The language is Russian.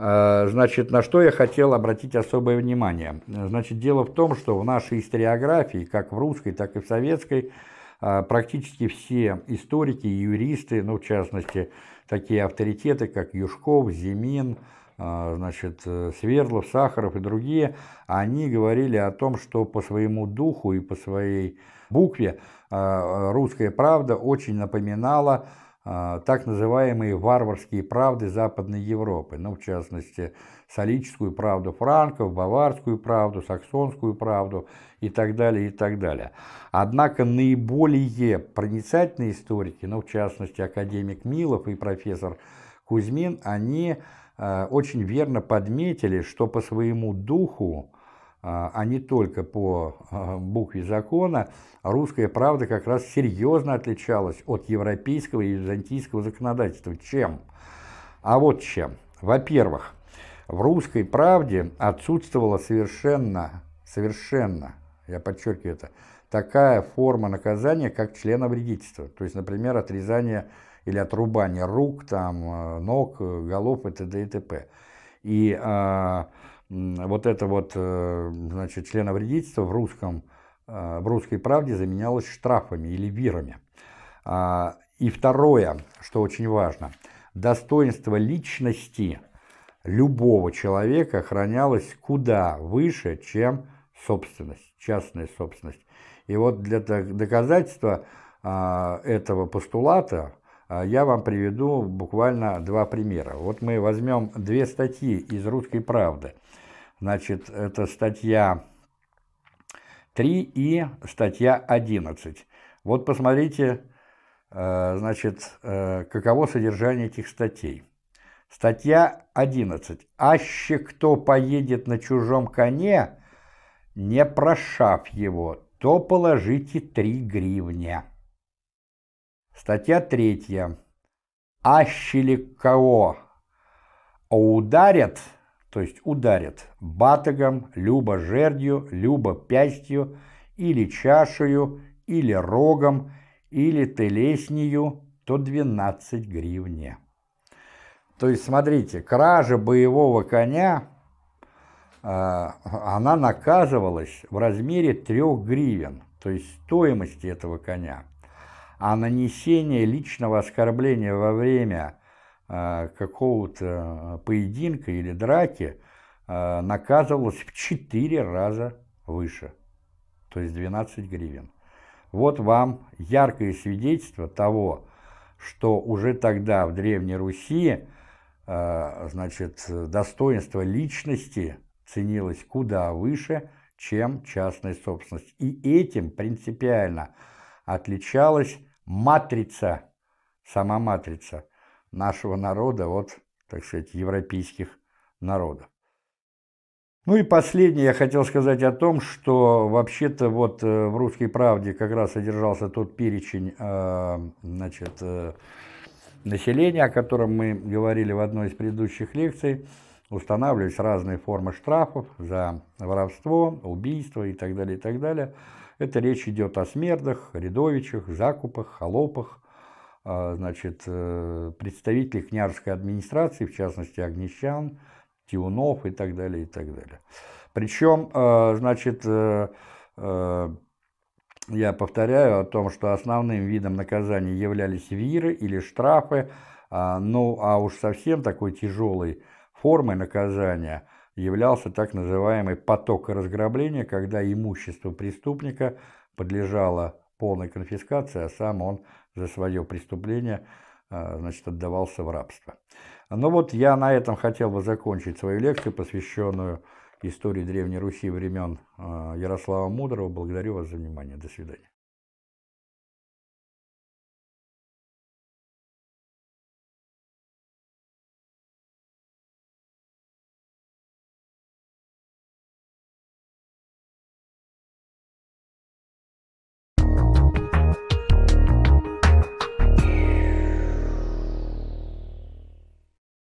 Э, значит, на что я хотел обратить особое внимание. Значит, дело в том, что в нашей историографии, как в русской, так и в советской, э, практически все историки, юристы, ну, в частности, такие авторитеты, как Юшков, Зимин, э, значит, Свердлов, Сахаров и другие, они говорили о том, что по своему духу и по своей букве русская правда очень напоминала а, так называемые варварские правды Западной Европы, ну, в частности, солическую правду франков, баварскую правду, саксонскую правду и так далее, и так далее. Однако наиболее проницательные историки, ну, в частности, академик Милов и профессор Кузьмин, они э, очень верно подметили, что по своему духу а, а не только по а, букве закона, русская правда как раз серьезно отличалась от европейского и византийского законодательства. Чем? А вот чем. Во-первых, в русской правде отсутствовала совершенно, совершенно, я подчеркиваю это, такая форма наказания, как членовредительство. То есть, например, отрезание или отрубание рук, там, э, ног, э, голов и т.д. и т.п. И э, вот это вот, э, значит, членовредительство в русском, э, в русской правде заменялось штрафами или вирами. А, и второе, что очень важно, достоинство личности любого человека хранялось куда выше, чем собственность, частная собственность. И вот для доказательства а, этого постулата а, я вам приведу буквально два примера. Вот мы возьмем две статьи из «Русской правды». Значит, это статья 3 и статья 11. Вот посмотрите, э, значит, э, каково содержание этих статей. Статья 11. «Аще кто поедет на чужом коне, не прошав его, то положите три гривня». Статья 3. Ащеликово. А ударят, то есть ударят батогом, любо жердью, любо пястью, или чашею, или рогом, или телеснею, то 12 гривне. То есть, смотрите, кража боевого коня, а, она наказывалась в размере 3 гривен, то есть стоимости этого коня а нанесение личного оскорбления во время э, какого-то поединка или драки э, наказывалось в 4 раза выше, то есть 12 гривен. Вот вам яркое свидетельство того, что уже тогда в Древней Руси э, значит, достоинство личности ценилось куда выше, чем частная собственность. И этим принципиально отличалась матрица, сама матрица нашего народа от, так сказать, европейских народов. Ну и последнее я хотел сказать о том, что вообще-то вот э, в «Русской правде» как раз содержался тот перечень э, значит, э, населения, о котором мы говорили в одной из предыдущих лекций – устанавливались разные формы штрафов за воровство, убийство и так далее, и так далее. Это речь идет о смердах, рядовичах, закупах, холопах, а, значит, э, представителях княжеской администрации, в частности, огнищан, тиунов и так далее, и так далее. Причем, э, значит, э, я повторяю о том, что основным видом наказания являлись виры или штрафы, а, ну, а уж совсем такой тяжелый Формой наказания являлся так называемый поток разграбления, когда имущество преступника подлежало полной конфискации, а сам он за свое преступление э, значит, отдавался в рабство. Ну вот я на этом хотел бы закончить свою лекцию, посвященную истории Древней Руси времен э, Ярослава Мудрого. Благодарю вас за внимание. До свидания.